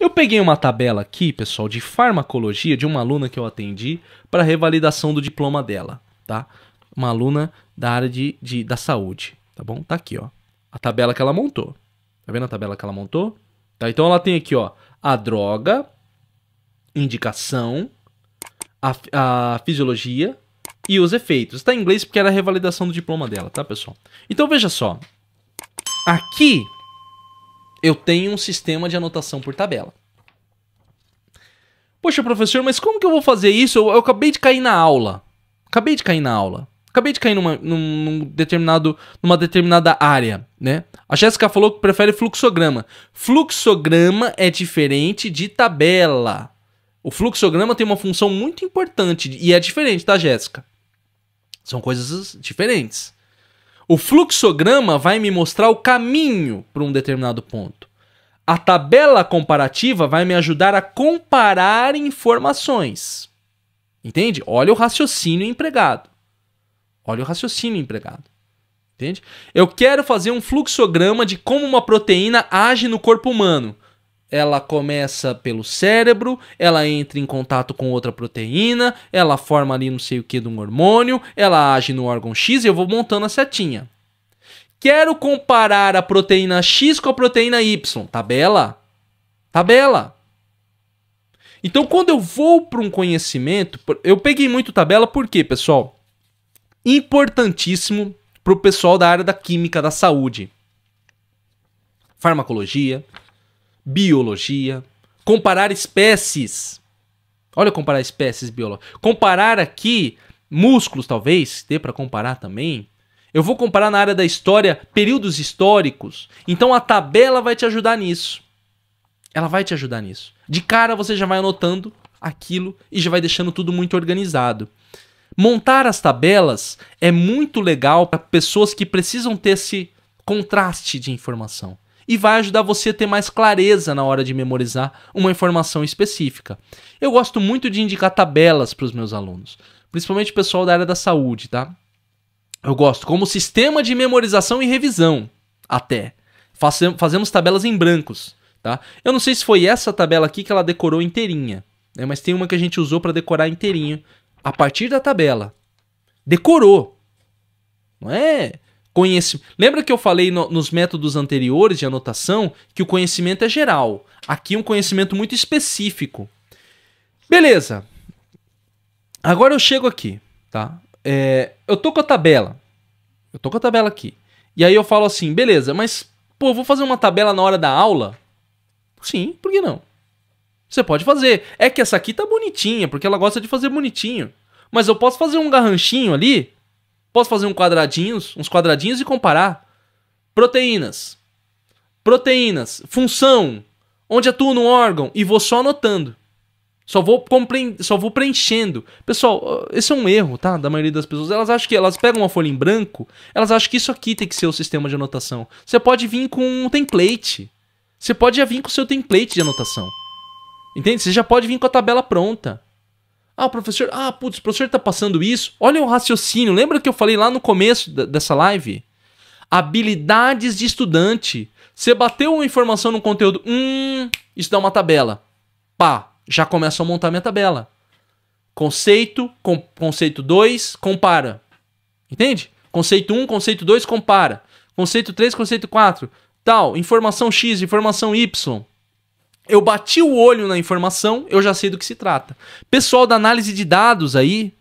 Eu peguei uma tabela aqui, pessoal, de farmacologia de uma aluna que eu atendi para revalidação do diploma dela, tá? Uma aluna da área de, de, da saúde, tá bom? Tá aqui, ó. A tabela que ela montou. Tá vendo a tabela que ela montou? Tá, então ela tem aqui, ó, a droga, indicação, a, a fisiologia e os efeitos. Está em inglês porque era a revalidação do diploma dela, tá, pessoal? Então veja só. Aqui eu tenho um sistema de anotação por tabela. Poxa, professor, mas como que eu vou fazer isso? Eu, eu acabei de cair na aula. Acabei de cair na aula. Acabei de cair numa, num, num determinado, numa determinada área, né? A Jéssica falou que prefere fluxograma. Fluxograma é diferente de tabela. O fluxograma tem uma função muito importante e é diferente, tá, Jéssica? São coisas diferentes. O fluxograma vai me mostrar o caminho para um determinado ponto. A tabela comparativa vai me ajudar a comparar informações. Entende? Olha o raciocínio empregado. Olha o raciocínio empregado. Entende? Eu quero fazer um fluxograma de como uma proteína age no corpo humano ela começa pelo cérebro, ela entra em contato com outra proteína, ela forma ali não sei o que de um hormônio, ela age no órgão X e eu vou montando a setinha. Quero comparar a proteína X com a proteína Y. Tabela? Tá tabela. Tá então, quando eu vou para um conhecimento, eu peguei muito tabela, por quê, pessoal? Importantíssimo para o pessoal da área da química da saúde, farmacologia, biologia, comparar espécies. Olha comparar espécies biológicas. Comparar aqui músculos talvez, dê para comparar também. Eu vou comparar na área da história períodos históricos. Então a tabela vai te ajudar nisso. Ela vai te ajudar nisso. De cara você já vai anotando aquilo e já vai deixando tudo muito organizado. Montar as tabelas é muito legal para pessoas que precisam ter esse contraste de informação e vai ajudar você a ter mais clareza na hora de memorizar uma informação específica. Eu gosto muito de indicar tabelas para os meus alunos, principalmente o pessoal da área da saúde, tá? Eu gosto como sistema de memorização e revisão, até. Fazemos tabelas em brancos, tá? Eu não sei se foi essa tabela aqui que ela decorou inteirinha, né? mas tem uma que a gente usou para decorar inteirinho a partir da tabela. Decorou. Não é Lembra que eu falei no, nos métodos anteriores de anotação que o conhecimento é geral? Aqui um conhecimento muito específico. Beleza. Agora eu chego aqui, tá? É, eu tô com a tabela. Eu tô com a tabela aqui. E aí eu falo assim, beleza, mas pô, vou fazer uma tabela na hora da aula? Sim, por que não? Você pode fazer. É que essa aqui tá bonitinha, porque ela gosta de fazer bonitinho. Mas eu posso fazer um garranchinho ali Posso fazer um quadradinhos, uns quadradinhos e comparar. Proteínas. Proteínas. Função. Onde atua no órgão. E vou só anotando. Só vou, só vou preenchendo. Pessoal, esse é um erro, tá? Da maioria das pessoas. Elas acham que elas pegam uma folha em branco, elas acham que isso aqui tem que ser o sistema de anotação. Você pode vir com um template. Você pode já vir com o seu template de anotação. Entende? Você já pode vir com a tabela pronta. Ah, professor, ah, putz, o professor tá passando isso. Olha o raciocínio. Lembra que eu falei lá no começo dessa live? Habilidades de estudante. Você bateu uma informação no conteúdo, hum, isso dá uma tabela. Pá, já começa a montar minha tabela. Conceito, com, conceito 2, compara. Entende? Conceito 1, um, conceito 2, compara. Conceito 3, conceito 4. Tal, informação X, informação Y eu bati o olho na informação, eu já sei do que se trata. Pessoal da análise de dados aí,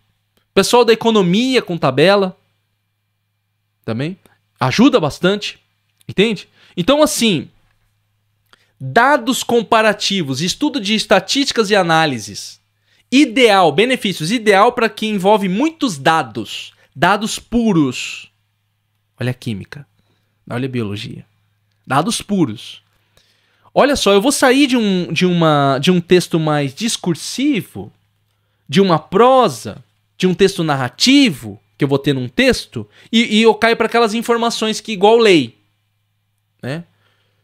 pessoal da economia com tabela, também ajuda bastante, entende? Então, assim, dados comparativos, estudo de estatísticas e análises. Ideal, benefícios, ideal para quem envolve muitos dados, dados puros. Olha a química, olha a biologia. Dados puros. Olha só, eu vou sair de um, de, uma, de um texto mais discursivo, de uma prosa, de um texto narrativo, que eu vou ter num texto, e, e eu caio para aquelas informações que igual lei. Né?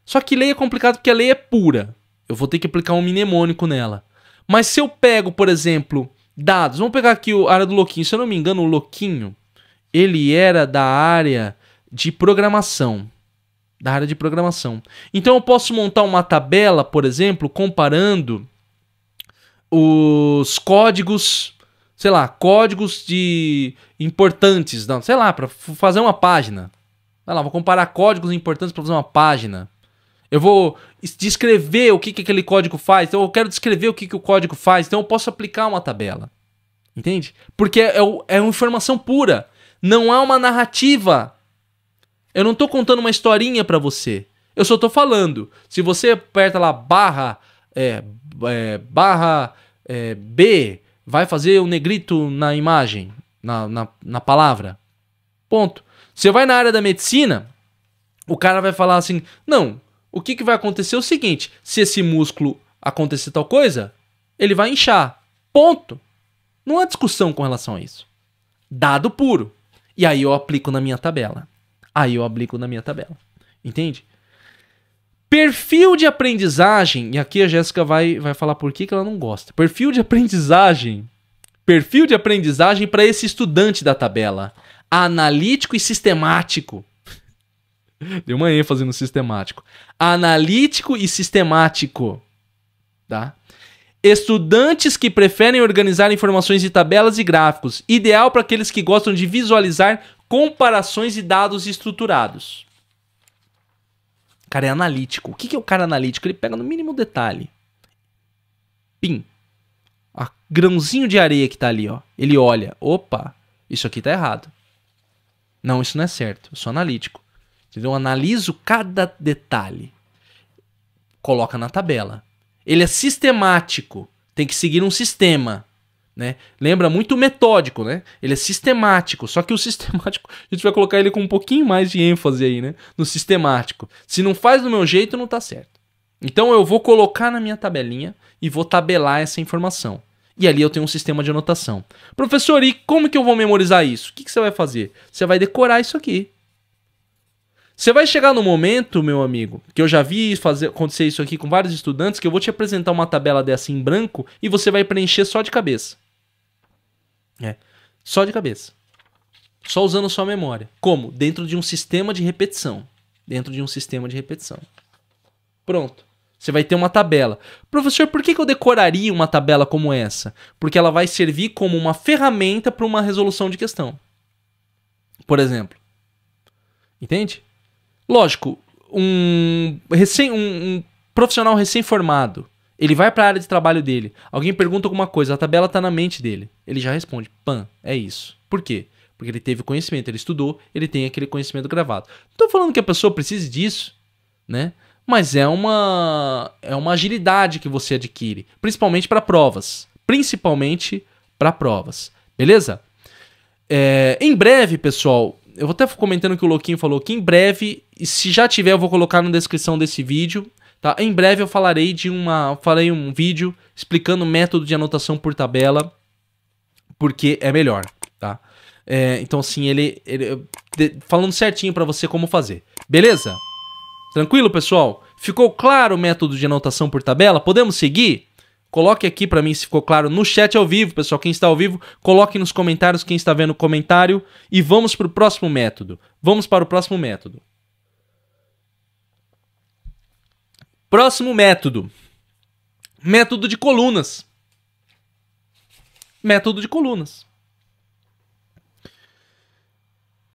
Só que lei é complicado porque a lei é pura. Eu vou ter que aplicar um mnemônico nela. Mas se eu pego, por exemplo, dados, vamos pegar aqui a área do Louquinho. Se eu não me engano, o Louquinho, ele era da área de programação da área de programação. Então eu posso montar uma tabela, por exemplo, comparando os códigos, sei lá, códigos de importantes, não, sei lá, para fazer uma página. Vai lá, vou comparar códigos importantes para fazer uma página. Eu vou descrever o que, que aquele código faz. Então eu quero descrever o que, que o código faz. Então eu posso aplicar uma tabela. Entende? Porque é, é, é uma informação pura. Não há uma narrativa eu não tô contando uma historinha para você. Eu só tô falando. Se você aperta lá barra é, é, barra é, B, vai fazer o negrito na imagem, na, na, na palavra. Ponto. Você vai na área da medicina, o cara vai falar assim: não, o que, que vai acontecer é o seguinte: se esse músculo acontecer tal coisa, ele vai inchar. Ponto. Não há discussão com relação a isso. Dado puro. E aí eu aplico na minha tabela. Aí eu aplico na minha tabela. Entende? Perfil de aprendizagem, e aqui a Jéssica vai, vai falar por que, que ela não gosta. Perfil de aprendizagem. Perfil de aprendizagem para esse estudante da tabela. Analítico e sistemático. Deu uma ênfase no sistemático. Analítico e sistemático. Tá? Estudantes que preferem organizar informações de tabelas e gráficos. Ideal para aqueles que gostam de visualizar comparações e dados estruturados. O cara é analítico. O que é o cara analítico? Ele pega no mínimo detalhe. Pim. A grãozinho de areia que tá ali, ó. Ele olha. Opa, isso aqui tá errado. Não, isso não é certo. Eu sou analítico. Eu analiso cada detalhe. Coloca na tabela. Ele é sistemático. Tem que seguir um sistema. Né? Lembra muito metódico, né? Ele é sistemático, só que o sistemático, a gente vai colocar ele com um pouquinho mais de ênfase aí, né? No sistemático. Se não faz do meu jeito, não tá certo. Então eu vou colocar na minha tabelinha e vou tabelar essa informação. E ali eu tenho um sistema de anotação. Professor, e como que eu vou memorizar isso? O que, que você vai fazer? Você vai decorar isso aqui. Você vai chegar no momento, meu amigo, que eu já vi fazer, acontecer isso aqui com vários estudantes, que eu vou te apresentar uma tabela dessa em branco e você vai preencher só de cabeça. É. Só de cabeça. Só usando sua memória. Como? Dentro de um sistema de repetição. Dentro de um sistema de repetição. Pronto. Você vai ter uma tabela. Professor, por que, que eu decoraria uma tabela como essa? Porque ela vai servir como uma ferramenta para uma resolução de questão. Por exemplo. Entende? Lógico, um, recém, um, um profissional recém-formado ele vai para a área de trabalho dele. Alguém pergunta alguma coisa, a tabela está na mente dele. Ele já responde: "Pan, é isso". Por quê? Porque ele teve conhecimento, ele estudou, ele tem aquele conhecimento gravado. Não tô falando que a pessoa precise disso, né? Mas é uma é uma agilidade que você adquire, principalmente para provas, principalmente para provas. Beleza? É, em breve, pessoal, eu vou até comentando que o Louquinho falou que em breve, se já tiver, eu vou colocar na descrição desse vídeo Tá? Em breve eu falarei de uma, farei um vídeo explicando o método de anotação por tabela, porque é melhor, tá? É, então assim, ele, ele falando certinho para você como fazer. Beleza? Tranquilo, pessoal? Ficou claro o método de anotação por tabela? Podemos seguir? Coloque aqui para mim se ficou claro no chat ao vivo, pessoal. Quem está ao vivo, coloque nos comentários quem está vendo o comentário e vamos para o próximo método. Vamos para o próximo método. Próximo método. Método de colunas. Método de colunas.